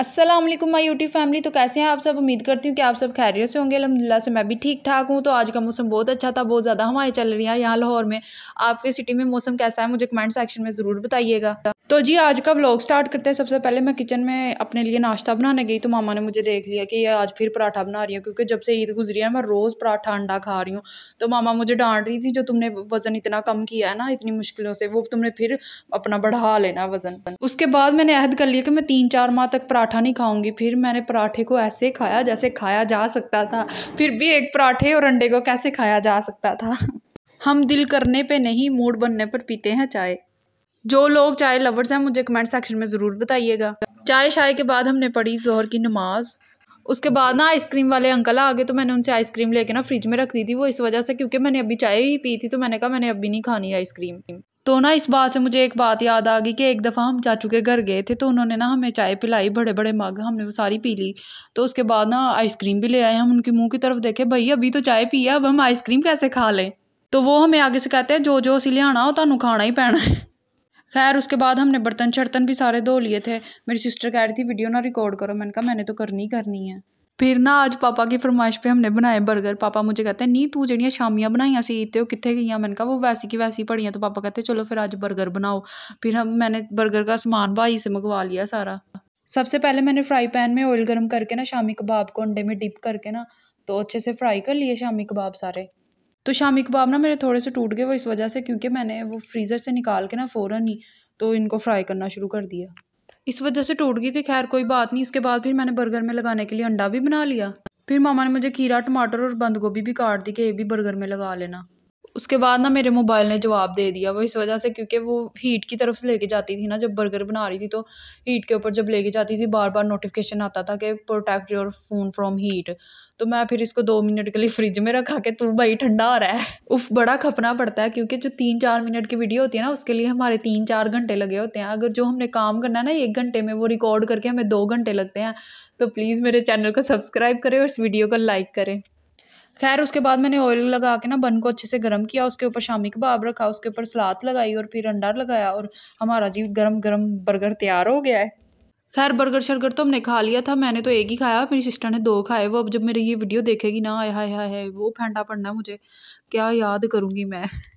Aslam my YouTube family तो कैसे हैं आप सब उम्मीद करती हूँ कि आप सब खैरियत से होंगे अलहमदिल्ला से मैं भी ठीक ठाक हूँ तो आज का मौसम बहुत अच्छा था बहुत ज़्यादा हवाएं चल रही हैं यहाँ लाहौर में आपके सिटी में मौसम कैसा है मुझे कमेंट सेक्शन में ज़रूर बताइएगा तो जी आज का व्लॉग स्टार्ट करते हैं सबसे पहले मैं किचन में अपने लिए नाश्ता बनाने गई तो मामा ने मुझे देख लिया कि ये आज फिर पराठा बना रही हूँ क्योंकि जब से ईद गुजरी है मैं रोज़ पराठा अंडा खा रही हूँ तो मामा मुझे डांट रही थी जो तुमने वज़न इतना कम किया है ना इतनी मुश्किलों से वो तुमने फिर अपना बढ़ा लेना वज़न उसके बाद मैंने अहद कर लिया कि मैं तीन चार माह तक पराठा पराठा नहीं खाऊंगी फिर मैंने पराठे को ऐसे खाया जैसे खाया जा सकता था फिर भी एक पराठे और अंडे को कैसे खाया जा सकता था हम दिल करने पे नहीं मूड बनने पर पीते हैं चाय जो लोग चाय लवर्स हैं मुझे कमेंट सेक्शन में ज़रूर बताइएगा चाय शाय के बाद हमने पढ़ी जोहर की नमाज़ उसके बाद ना आइसक्रीम वाले अंकल आ गए तो मैंने उनसे आइसक्रीम लेके ना फ्रिज में रख दी थी वो इस वजह से क्योंकि मैंने अभी चाय ही पी थी तो मैंने कहा मैंने अभी नहीं खानी आइसक्रीम तो ना इस बात से मुझे एक बात याद आ गई कि एक दफ़ा हम चाचू के घर गए थे तो उन्होंने ना हमें चाय पिलाई बड़े बड़े मग हमने वो सारी पी ली तो उसके बाद ना आइसक्रीम भी ले आए हम उनके मुंह की तरफ देखे भई अभी तो चाय पी है अब हम आइसक्रीम कैसे खा लें तो वो हमें आगे से कहते हैं जो जो असी लियाना हो तो खाना ही पैना है खैर उसके बाद हमने बर्तन शर्तन भी सारे धो लिए थे मेरी सिस्टर कह रही थी वीडियो ना रिकॉर्ड करो मैंने कहा मैंने तो करनी करनी है फिर ना आज पापा की फरमाइश पे हमने बनाए बर्गर पापा मुझे कहते हैं नहीं तू जड़ियाँ शामिया बनाइया सी तो कितने गई मैंने कहा वो वैसी की वैसी पड़ी हैं तो पापा कहते चलो फिर आज बर्गर बनाओ फिर हम मैंने बर्गर का सामान भाई से मंगवा लिया सारा सबसे पहले मैंने फ्राई पैन में ऑयल गर्म करके ना शामी कबाब को अंडे में डिप करके ना तो अच्छे से फ्राई कर लिए शामी कबाब सारे तो शामी कबाब ना मेरे थोड़े से टूट गए वो इस वजह से क्योंकि मैंने वो फ्रीज़र से निकाल के ना फ़ौरन ही तो इनको फ्राई करना शुरू कर दिया इस वजह से टूट गई थी खैर कोई बात नहीं उसके बाद फिर मैंने बर्गर में लगाने के लिए अंडा भी बना लिया फिर मामा ने मुझे खीरा टमाटर और बंद गोभी भी काट दी कि ये भी बर्गर में लगा लेना उसके बाद ना मेरे मोबाइल ने जवाब दे दिया वो इस वजह से क्योंकि वो हीट की तरफ से लेके जाती थी ना जब बर्गर बना रही थी तो हीट के ऊपर जब लेके जाती थी बार बार नोटिफिकेशन आता था कि protect your phone from heat तो मैं फिर इसको दो मिनट के लिए फ्रिज में रखा के तू भाई ठंडा आ रहा है उफ बड़ा खपना पड़ता है क्योंकि जो तीन चार मिनट की वीडियो होती है ना उसके लिए हमारे तीन चार घंटे लगे होते हैं अगर जो हमने काम करना है ना एक घंटे में वो रिकॉर्ड करके हमें दो घंटे लगते हैं तो प्लीज़ मेरे चैनल को सब्सक्राइब करें और इस वीडियो को लाइक करें खैर उसके बाद मैंने ऑयल लगा के ना बन को अच्छे से गर्म किया उसके ऊपर शामी कबाब रखा उसके ऊपर सलाद लगाई और फिर अंडा लगाया और हमारा जी गर्म गर्म बर्गर तैयार हो गया है खैर बर्गर शर्गर तो हमने खा लिया था मैंने तो एक ही खाया मेरी सिस्टर ने दो खाए वो अब जब मेरी ये वीडियो देखेगी ना आया हाय वो फेंटा पड़ना मुझे क्या याद करूँगी मैं